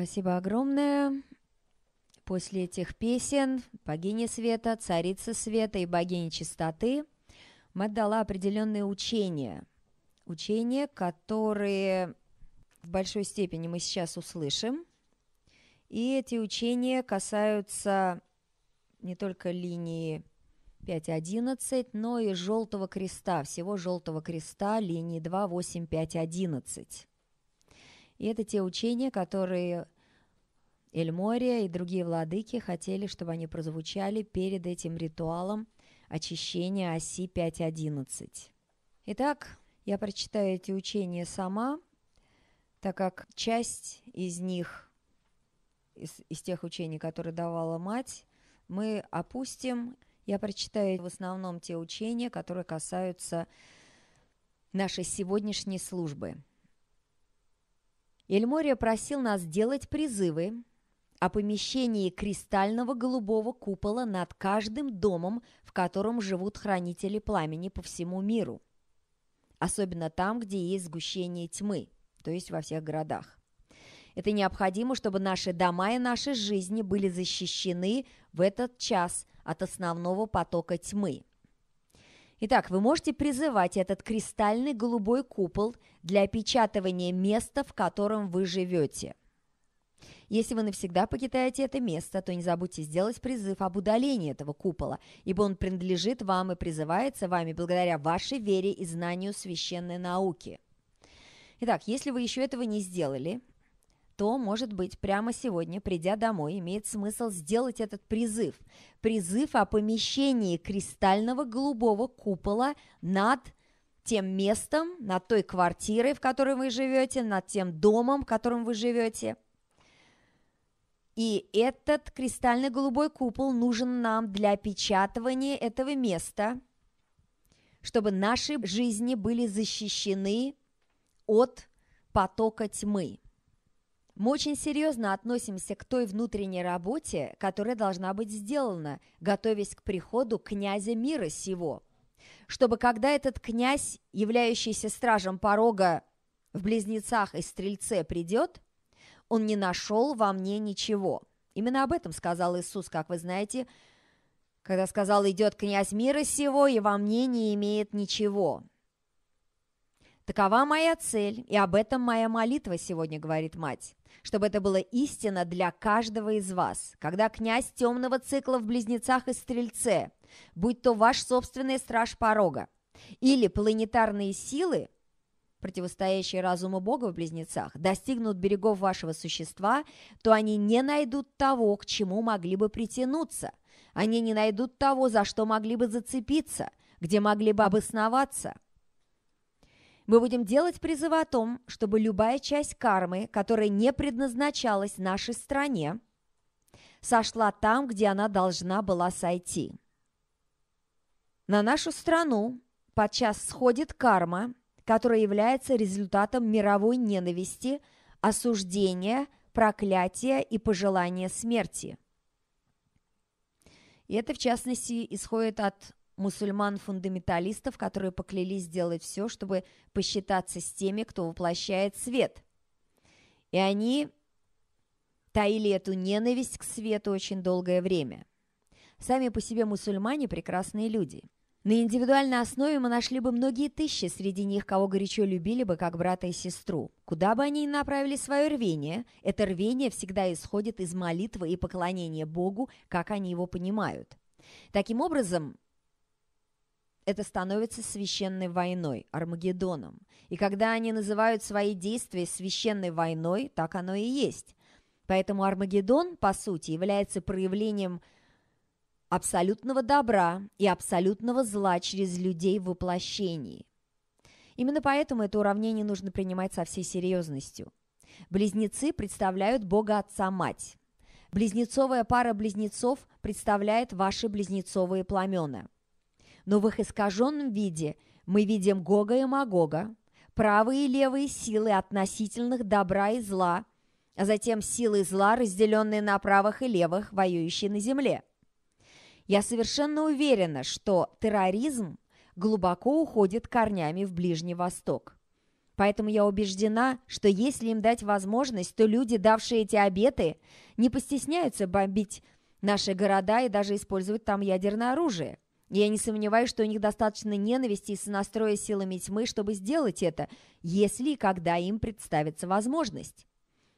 Спасибо огромное. После этих песен богини света, царицы света и богини чистоты Мэтт дала определенные учения. Учения, которые в большой степени мы сейчас услышим. И эти учения касаются не только линии 5.11, но и желтого креста, всего желтого креста линии 2.8.5.11. И это те учения, которые Эльмория и другие владыки хотели, чтобы они прозвучали перед этим ритуалом очищения оси 5.11. Итак, я прочитаю эти учения сама, так как часть из них, из, из тех учений, которые давала мать, мы опустим. Я прочитаю в основном те учения, которые касаются нашей сегодняшней службы – Эльмория просил нас делать призывы о помещении кристального голубого купола над каждым домом, в котором живут хранители пламени по всему миру. Особенно там, где есть сгущение тьмы, то есть во всех городах. Это необходимо, чтобы наши дома и наши жизни были защищены в этот час от основного потока тьмы – Итак, вы можете призывать этот кристальный голубой купол для опечатывания места, в котором вы живете. Если вы навсегда покидаете это место, то не забудьте сделать призыв об удалении этого купола, ибо он принадлежит вам и призывается вами благодаря вашей вере и знанию священной науки. Итак, если вы еще этого не сделали, то, может быть, прямо сегодня, придя домой, имеет смысл сделать этот призыв. Призыв о помещении кристального голубого купола над тем местом, над той квартирой, в которой вы живете, над тем домом, в котором вы живете. И этот кристальный голубой купол нужен нам для опечатывания этого места, чтобы наши жизни были защищены от потока тьмы. Мы очень серьезно относимся к той внутренней работе, которая должна быть сделана, готовясь к приходу князя мира сего. Чтобы когда этот князь, являющийся стражем порога в близнецах и стрельце, придет, он не нашел во мне ничего. Именно об этом сказал Иисус, как вы знаете, когда сказал «идет князь мира сего, и во мне не имеет ничего». Такова моя цель, и об этом моя молитва сегодня говорит мать. Чтобы это было истина для каждого из вас, когда князь темного цикла в близнецах и стрельце, будь то ваш собственный страж порога, или планетарные силы, противостоящие разуму Бога в близнецах, достигнут берегов вашего существа, то они не найдут того, к чему могли бы притянуться. Они не найдут того, за что могли бы зацепиться, где могли бы обосноваться – мы будем делать призывы о том, чтобы любая часть кармы, которая не предназначалась нашей стране, сошла там, где она должна была сойти. На нашу страну подчас сходит карма, которая является результатом мировой ненависти, осуждения, проклятия и пожелания смерти. И это, в частности, исходит от мусульман-фундаменталистов, которые поклялись сделать все, чтобы посчитаться с теми, кто воплощает свет. И они таили эту ненависть к свету очень долгое время. Сами по себе мусульмане – прекрасные люди. На индивидуальной основе мы нашли бы многие тысячи среди них, кого горячо любили бы как брата и сестру. Куда бы они ни направили свое рвение, это рвение всегда исходит из молитвы и поклонения Богу, как они его понимают. Таким образом, это становится священной войной, Армагеддоном. И когда они называют свои действия священной войной, так оно и есть. Поэтому Армагеддон, по сути, является проявлением абсолютного добра и абсолютного зла через людей в воплощении. Именно поэтому это уравнение нужно принимать со всей серьезностью. Близнецы представляют Бога Отца-Мать. Близнецовая пара близнецов представляет ваши близнецовые пламена – но в их искаженном виде мы видим Гога и Магога, правые и левые силы относительных добра и зла, а затем силы зла, разделенные на правых и левых, воюющие на земле. Я совершенно уверена, что терроризм глубоко уходит корнями в Ближний Восток. Поэтому я убеждена, что если им дать возможность, то люди, давшие эти обеты, не постесняются бомбить наши города и даже использовать там ядерное оружие – я не сомневаюсь, что у них достаточно ненависти и сонастроя силами тьмы, чтобы сделать это, если и когда им представится возможность.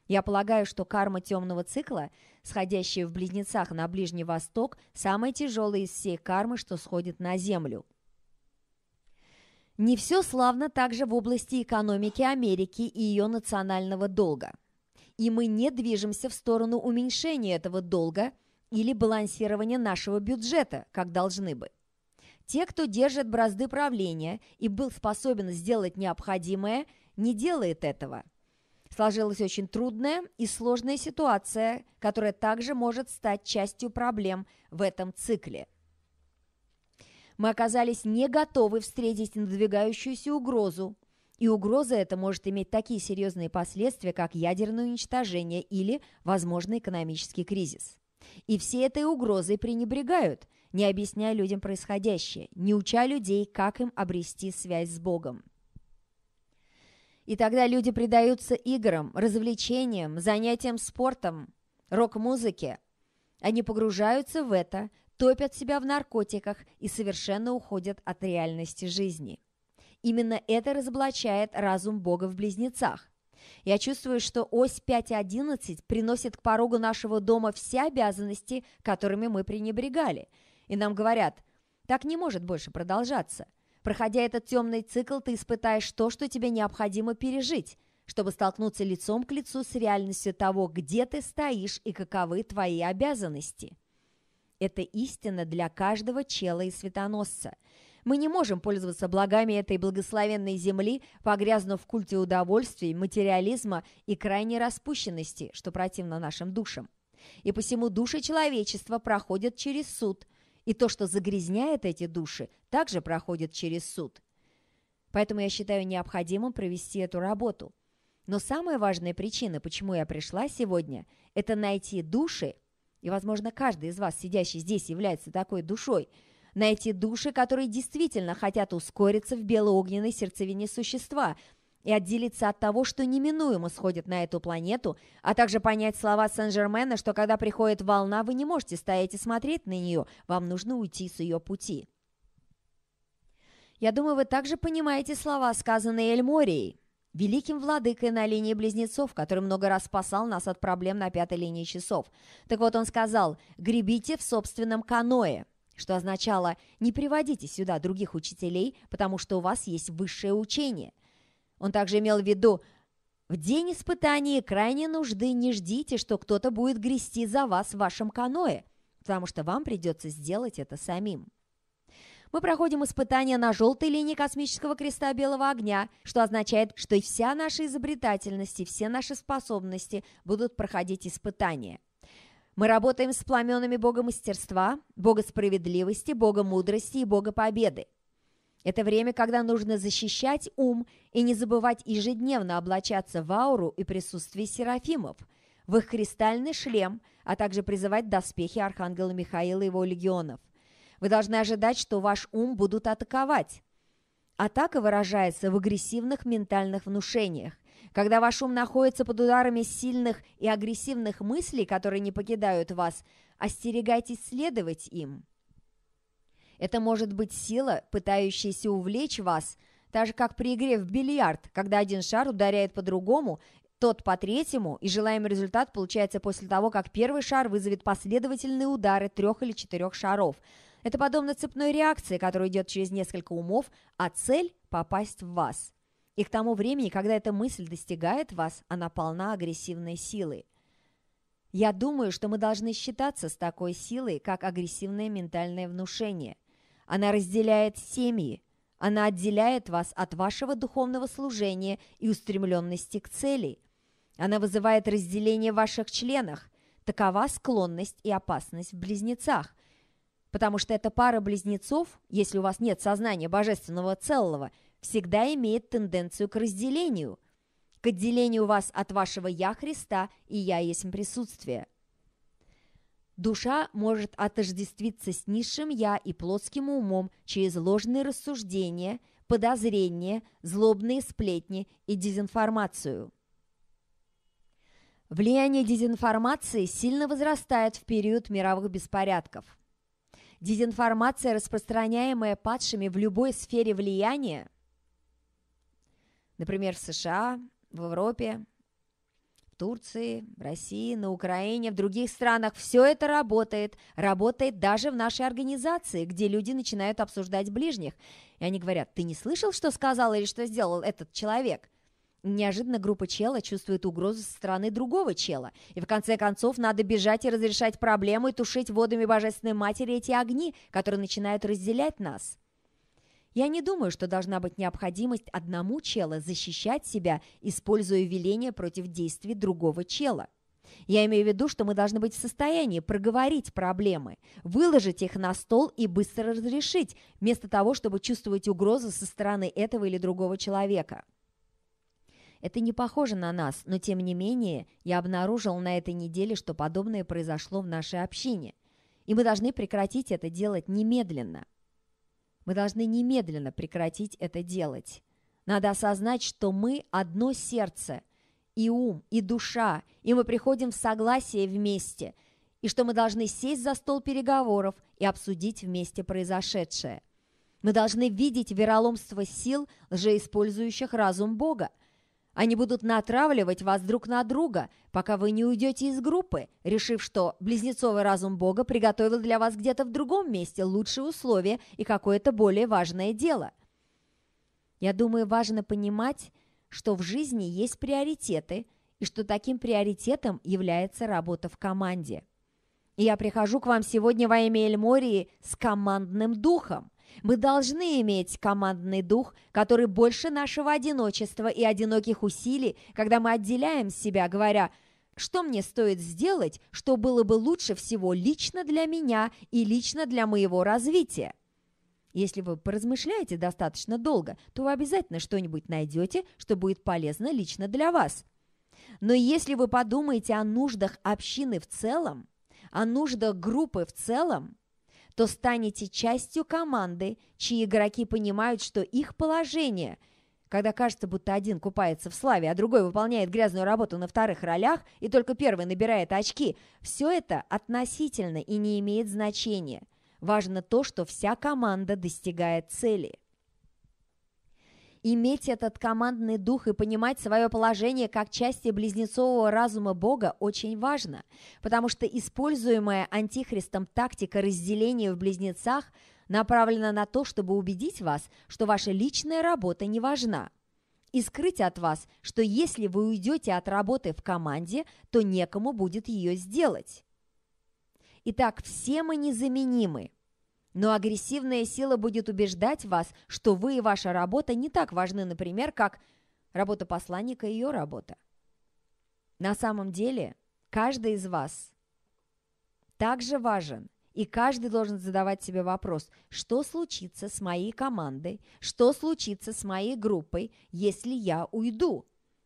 Я полагаю, что карма темного цикла, сходящая в близнецах на Ближний Восток, самая тяжелая из всей кармы, что сходит на Землю. Не все славно также в области экономики Америки и ее национального долга. И мы не движемся в сторону уменьшения этого долга или балансирования нашего бюджета, как должны бы. Те, кто держит бразды правления и был способен сделать необходимое, не делает этого. Сложилась очень трудная и сложная ситуация, которая также может стать частью проблем в этом цикле. Мы оказались не готовы встретить надвигающуюся угрозу, и угроза эта может иметь такие серьезные последствия, как ядерное уничтожение или, возможно, экономический кризис. И все этой угрозой пренебрегают – не объясняя людям происходящее, не уча людей, как им обрести связь с Богом. И тогда люди предаются играм, развлечениям, занятиям спортом, рок-музыке. Они погружаются в это, топят себя в наркотиках и совершенно уходят от реальности жизни. Именно это разоблачает разум Бога в близнецах. Я чувствую, что ось 5.11 приносит к порогу нашего дома все обязанности, которыми мы пренебрегали – и нам говорят, так не может больше продолжаться. Проходя этот темный цикл, ты испытаешь то, что тебе необходимо пережить, чтобы столкнуться лицом к лицу с реальностью того, где ты стоишь и каковы твои обязанности. Это истина для каждого чела и светоносца. Мы не можем пользоваться благами этой благословенной земли, погрязнув в культе удовольствий, материализма и крайней распущенности, что противно нашим душам. И посему души человечества проходят через суд, и то, что загрязняет эти души, также проходит через суд. Поэтому я считаю необходимым провести эту работу. Но самая важная причина, почему я пришла сегодня, это найти души, и, возможно, каждый из вас, сидящий здесь, является такой душой, найти души, которые действительно хотят ускориться в белоогненной сердцевине существа – и отделиться от того, что неминуемо сходит на эту планету, а также понять слова Сен-Жермена, что когда приходит волна, вы не можете стоять и смотреть на нее, вам нужно уйти с ее пути. Я думаю, вы также понимаете слова, сказанные Эльморией, великим владыкой на линии близнецов, который много раз спасал нас от проблем на пятой линии часов. Так вот он сказал «гребите в собственном каное», что означало «не приводите сюда других учителей, потому что у вас есть высшее учение». Он также имел в виду «В день испытаний крайней нужды не ждите, что кто-то будет грести за вас в вашем каное, потому что вам придется сделать это самим». Мы проходим испытания на желтой линии космического креста белого огня, что означает, что вся наша изобретательность и все наши способности будут проходить испытания. Мы работаем с пламенами Бога мастерства, Бога справедливости, Бога мудрости и Бога победы. Это время, когда нужно защищать ум и не забывать ежедневно облачаться в ауру и присутствие серафимов, в их кристальный шлем, а также призывать доспехи Архангела Михаила и его легионов. Вы должны ожидать, что ваш ум будут атаковать. Атака выражается в агрессивных ментальных внушениях. Когда ваш ум находится под ударами сильных и агрессивных мыслей, которые не покидают вас, остерегайтесь следовать им. Это может быть сила, пытающаяся увлечь вас, так же как при игре в бильярд, когда один шар ударяет по другому, тот по третьему, и желаемый результат получается после того, как первый шар вызовет последовательные удары трех или четырех шаров. Это подобно цепной реакции, которая идет через несколько умов, а цель – попасть в вас. И к тому времени, когда эта мысль достигает вас, она полна агрессивной силы. Я думаю, что мы должны считаться с такой силой, как агрессивное ментальное внушение. Она разделяет семьи. Она отделяет вас от вашего духовного служения и устремленности к цели. Она вызывает разделение в ваших членах. Такова склонность и опасность в близнецах. Потому что эта пара близнецов, если у вас нет сознания божественного целого, всегда имеет тенденцию к разделению, к отделению вас от вашего «Я Христа» и «Я есть присутствие». Душа может отождествиться с низшим «я» и плотским умом через ложные рассуждения, подозрения, злобные сплетни и дезинформацию. Влияние дезинформации сильно возрастает в период мировых беспорядков. Дезинформация, распространяемая падшими в любой сфере влияния, например, в США, в Европе, в Турции, в России, на Украине, в других странах все это работает. Работает даже в нашей организации, где люди начинают обсуждать ближних. И они говорят, ты не слышал, что сказал или что сделал этот человек? Неожиданно группа чела чувствует угрозу со стороны другого чела. И в конце концов надо бежать и разрешать проблему и тушить водами Божественной Матери эти огни, которые начинают разделять нас. Я не думаю, что должна быть необходимость одному чела защищать себя, используя веление против действий другого чела. Я имею в виду, что мы должны быть в состоянии проговорить проблемы, выложить их на стол и быстро разрешить, вместо того, чтобы чувствовать угрозу со стороны этого или другого человека. Это не похоже на нас, но тем не менее я обнаружил на этой неделе, что подобное произошло в нашей общине. И мы должны прекратить это делать немедленно. Мы должны немедленно прекратить это делать. Надо осознать, что мы одно сердце, и ум, и душа, и мы приходим в согласие вместе, и что мы должны сесть за стол переговоров и обсудить вместе произошедшее. Мы должны видеть вероломство сил, лжеиспользующих разум Бога – они будут натравливать вас друг на друга, пока вы не уйдете из группы, решив, что близнецовый разум Бога приготовил для вас где-то в другом месте лучшие условия и какое-то более важное дело. Я думаю, важно понимать, что в жизни есть приоритеты, и что таким приоритетом является работа в команде. И я прихожу к вам сегодня во имя Эльмории с командным духом. Мы должны иметь командный дух, который больше нашего одиночества и одиноких усилий, когда мы отделяем себя, говоря «Что мне стоит сделать, что было бы лучше всего лично для меня и лично для моего развития?» Если вы поразмышляете достаточно долго, то вы обязательно что-нибудь найдете, что будет полезно лично для вас. Но если вы подумаете о нуждах общины в целом, о нуждах группы в целом, то станете частью команды, чьи игроки понимают, что их положение, когда кажется, будто один купается в славе, а другой выполняет грязную работу на вторых ролях, и только первый набирает очки, все это относительно и не имеет значения. Важно то, что вся команда достигает цели. Иметь этот командный дух и понимать свое положение как части близнецового разума Бога очень важно, потому что используемая антихристом тактика разделения в близнецах направлена на то, чтобы убедить вас, что ваша личная работа не важна и скрыть от вас, что если вы уйдете от работы в команде, то некому будет ее сделать. Итак, все мы незаменимы. Но агрессивная сила будет убеждать вас, что вы и ваша работа не так важны, например, как работа посланника и ее работа. На самом деле, каждый из вас также важен, и каждый должен задавать себе вопрос, что случится с моей командой, что случится с моей группой, если я уйду,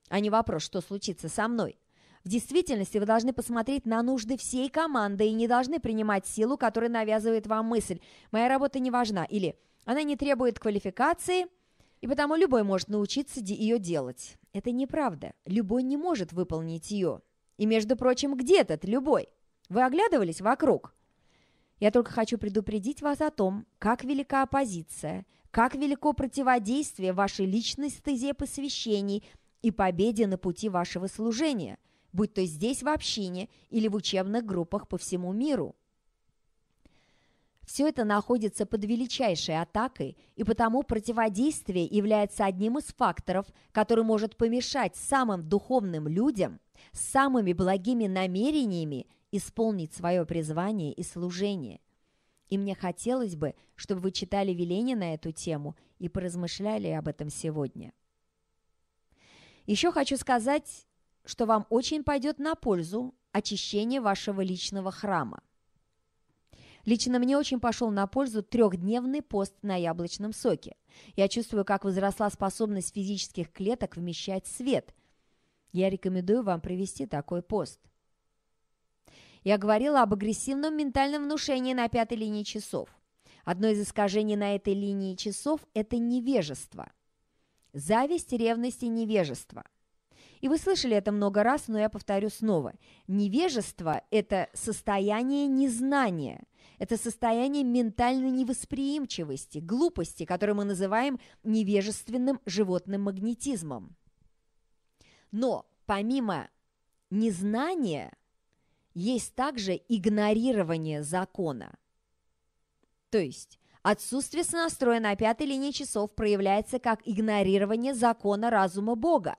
а не вопрос, что случится со мной – в действительности вы должны посмотреть на нужды всей команды и не должны принимать силу, которая навязывает вам мысль «моя работа не важна» или «она не требует квалификации», и потому любой может научиться ее делать. Это неправда. Любой не может выполнить ее. И, между прочим, где этот любой? Вы оглядывались вокруг? Я только хочу предупредить вас о том, как велика оппозиция, как велико противодействие вашей личной стезе посвящений и победе на пути вашего служения – будь то здесь в общине или в учебных группах по всему миру. Все это находится под величайшей атакой, и потому противодействие является одним из факторов, который может помешать самым духовным людям с самыми благими намерениями исполнить свое призвание и служение. И мне хотелось бы, чтобы вы читали веление на эту тему и поразмышляли об этом сегодня. Еще хочу сказать что вам очень пойдет на пользу очищение вашего личного храма. Лично мне очень пошел на пользу трехдневный пост на яблочном соке. Я чувствую, как возросла способность физических клеток вмещать свет. Я рекомендую вам провести такой пост. Я говорила об агрессивном ментальном внушении на пятой линии часов. Одно из искажений на этой линии часов – это невежество. Зависть, ревность и невежество – и вы слышали это много раз, но я повторю снова. Невежество – это состояние незнания. Это состояние ментальной невосприимчивости, глупости, которую мы называем невежественным животным магнетизмом. Но помимо незнания есть также игнорирование закона. То есть отсутствие сонастроя на пятой линии часов проявляется как игнорирование закона разума Бога.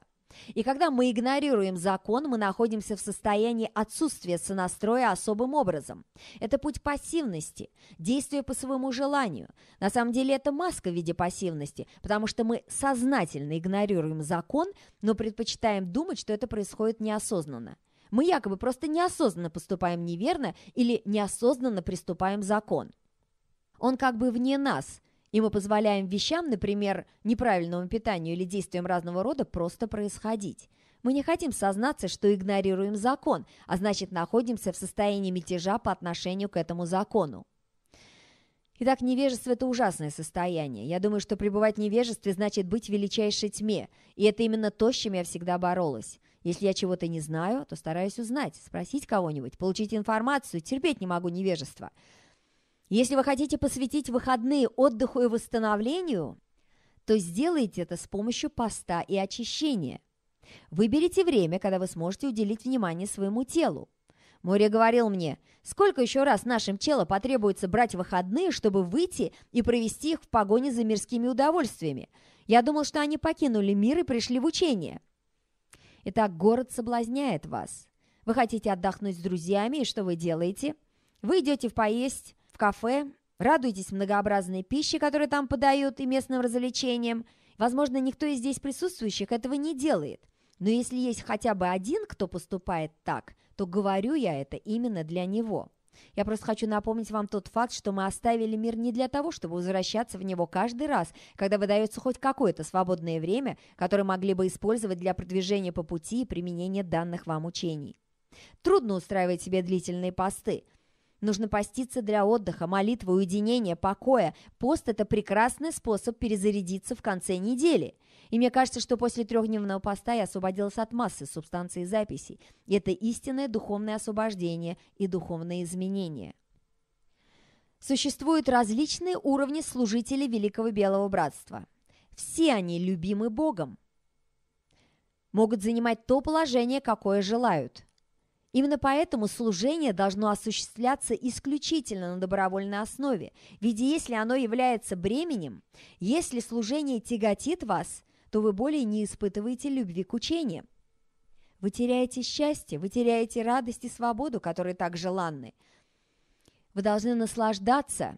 И когда мы игнорируем закон, мы находимся в состоянии отсутствия сонастроя особым образом. Это путь пассивности, действия по своему желанию. На самом деле это маска в виде пассивности, потому что мы сознательно игнорируем закон, но предпочитаем думать, что это происходит неосознанно. Мы якобы просто неосознанно поступаем неверно или неосознанно приступаем закон. Он как бы вне нас, и мы позволяем вещам, например, неправильному питанию или действиям разного рода, просто происходить. Мы не хотим сознаться, что игнорируем закон, а значит находимся в состоянии мятежа по отношению к этому закону. Итак, невежество – это ужасное состояние. Я думаю, что пребывать в невежестве значит быть в величайшей тьме. И это именно то, с чем я всегда боролась. Если я чего-то не знаю, то стараюсь узнать, спросить кого-нибудь, получить информацию. Терпеть не могу невежество. Если вы хотите посвятить выходные отдыху и восстановлению, то сделайте это с помощью поста и очищения. Выберите время, когда вы сможете уделить внимание своему телу. Море говорил мне, сколько еще раз нашим тело потребуется брать выходные, чтобы выйти и провести их в погоне за мирскими удовольствиями. Я думал, что они покинули мир и пришли в учение. Итак, город соблазняет вас. Вы хотите отдохнуть с друзьями, и что вы делаете? Вы идете в поесть, в кафе, радуйтесь многообразной пище, которую там подают, и местным развлечениям. Возможно, никто из здесь присутствующих этого не делает. Но если есть хотя бы один, кто поступает так, то говорю я это именно для него. Я просто хочу напомнить вам тот факт, что мы оставили мир не для того, чтобы возвращаться в него каждый раз, когда выдается хоть какое-то свободное время, которое могли бы использовать для продвижения по пути и применения данных вам учений. Трудно устраивать себе длительные посты – Нужно поститься для отдыха, молитвы, уединения, покоя. Пост – это прекрасный способ перезарядиться в конце недели. И мне кажется, что после трехдневного поста я освободилась от массы субстанций и записей. И это истинное духовное освобождение и духовное изменение. Существуют различные уровни служителей Великого Белого Братства. Все они любимы Богом. Могут занимать то положение, какое желают – Именно поэтому служение должно осуществляться исключительно на добровольной основе, ведь если оно является бременем, если служение тяготит вас, то вы более не испытываете любви к учению. Вы теряете счастье, вы теряете радость и свободу, которые так желанны. Вы должны наслаждаться,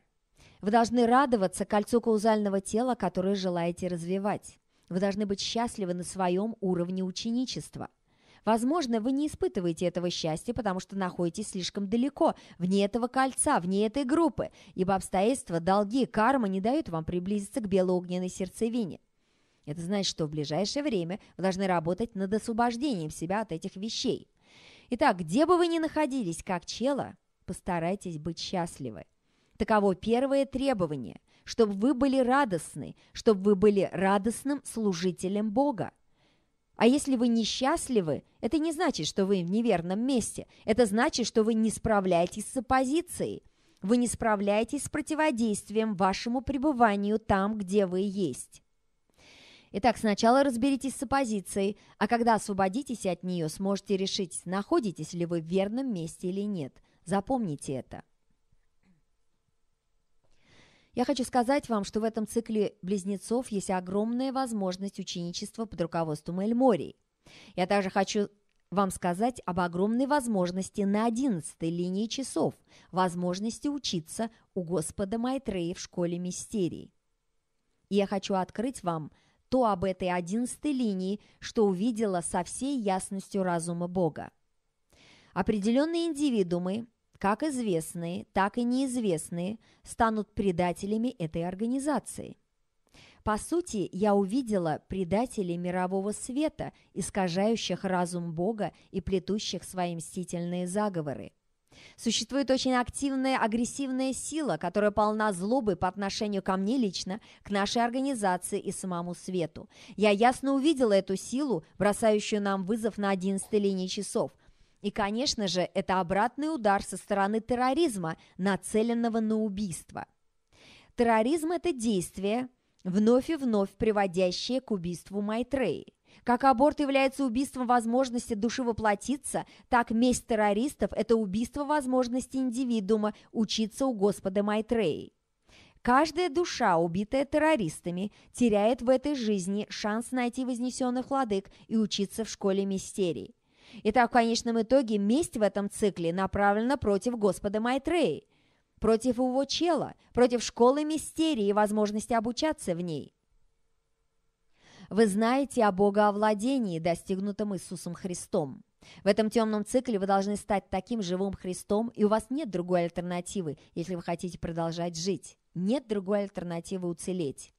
вы должны радоваться кольцу каузального тела, которое желаете развивать. Вы должны быть счастливы на своем уровне ученичества – Возможно, вы не испытываете этого счастья, потому что находитесь слишком далеко, вне этого кольца, вне этой группы, ибо обстоятельства, долги, карма не дают вам приблизиться к белоогненной сердцевине. Это значит, что в ближайшее время вы должны работать над освобождением себя от этих вещей. Итак, где бы вы ни находились, как чело, постарайтесь быть счастливы. Таково первое требование, чтобы вы были радостны, чтобы вы были радостным служителем Бога. А если вы несчастливы, это не значит, что вы в неверном месте. Это значит, что вы не справляетесь с оппозицией. Вы не справляетесь с противодействием вашему пребыванию там, где вы есть. Итак, сначала разберитесь с оппозицией, а когда освободитесь от нее, сможете решить, находитесь ли вы в верном месте или нет. Запомните это. Я хочу сказать вам, что в этом цикле близнецов есть огромная возможность ученичества под руководством Эль Эльмории. Я также хочу вам сказать об огромной возможности на 11 линии часов, возможности учиться у Господа Майтрея в школе мистерий. И я хочу открыть вам то об этой 11 линии, что увидела со всей ясностью разума Бога. Определенные индивидуумы – как известные, так и неизвестные станут предателями этой организации. По сути, я увидела предателей мирового света, искажающих разум Бога и плетущих свои мстительные заговоры. Существует очень активная агрессивная сила, которая полна злобы по отношению ко мне лично, к нашей организации и самому свету. Я ясно увидела эту силу, бросающую нам вызов на 11 линии часов – и, конечно же, это обратный удар со стороны терроризма, нацеленного на убийство. Терроризм – это действие, вновь и вновь приводящее к убийству Майтреи. Как аборт является убийством возможности душевоплотиться, так месть террористов – это убийство возможности индивидуума учиться у Господа Майтреи. Каждая душа, убитая террористами, теряет в этой жизни шанс найти вознесенных владык и учиться в школе мистерий. Итак, в конечном итоге месть в этом цикле направлена против Господа Майтреи, против его чела, против школы мистерии и возможности обучаться в ней. Вы знаете о богоовладении, достигнутом Иисусом Христом. В этом темном цикле вы должны стать таким живым Христом, и у вас нет другой альтернативы, если вы хотите продолжать жить. Нет другой альтернативы уцелеть.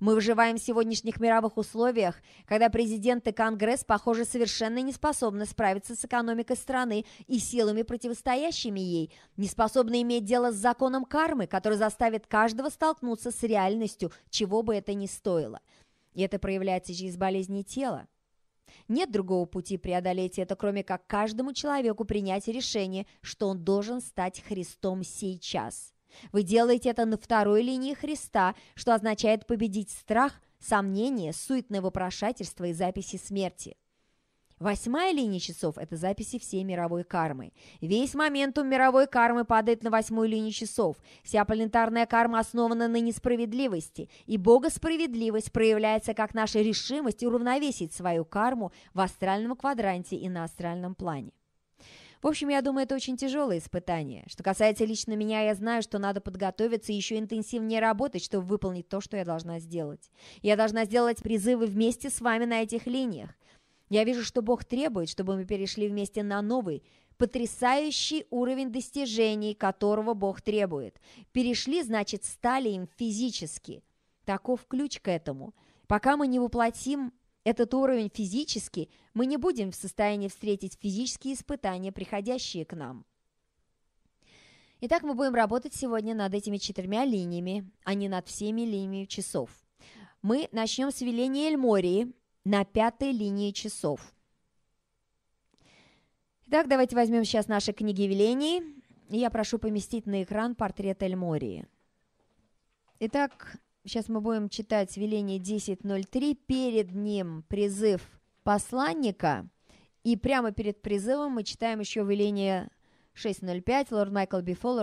Мы выживаем в сегодняшних мировых условиях, когда президент и Конгресс, похоже, совершенно не способны справиться с экономикой страны и силами, противостоящими ей, не способны иметь дело с законом кармы, который заставит каждого столкнуться с реальностью, чего бы это ни стоило. И это проявляется через болезни тела. Нет другого пути преодолеть это, кроме как каждому человеку принять решение, что он должен стать Христом сейчас – вы делаете это на второй линии Христа, что означает победить страх, сомнение, суетное вопрошательство и записи смерти. Восьмая линия часов – это записи всей мировой кармы. Весь моментум мировой кармы падает на восьмую линию часов. Вся планетарная карма основана на несправедливости, и Бога проявляется как наша решимость уравновесить свою карму в астральном квадранте и на астральном плане. В общем, я думаю, это очень тяжелое испытание. Что касается лично меня, я знаю, что надо подготовиться и еще интенсивнее работать, чтобы выполнить то, что я должна сделать. Я должна сделать призывы вместе с вами на этих линиях. Я вижу, что Бог требует, чтобы мы перешли вместе на новый, потрясающий уровень достижений, которого Бог требует. Перешли, значит, стали им физически. Таков ключ к этому. Пока мы не воплотим этот уровень физически мы не будем в состоянии встретить физические испытания, приходящие к нам. Итак, мы будем работать сегодня над этими четырьмя линиями, а не над всеми линиями часов. Мы начнем с веления Эльмории на пятой линии часов. Итак, давайте возьмем сейчас наши книги велений. и Я прошу поместить на экран портрет Эльмории. Итак, Сейчас мы будем читать веление 10.03. Перед ним призыв посланника. И прямо перед призывом мы читаем еще веление 6.05. Лорд Майкл Бифол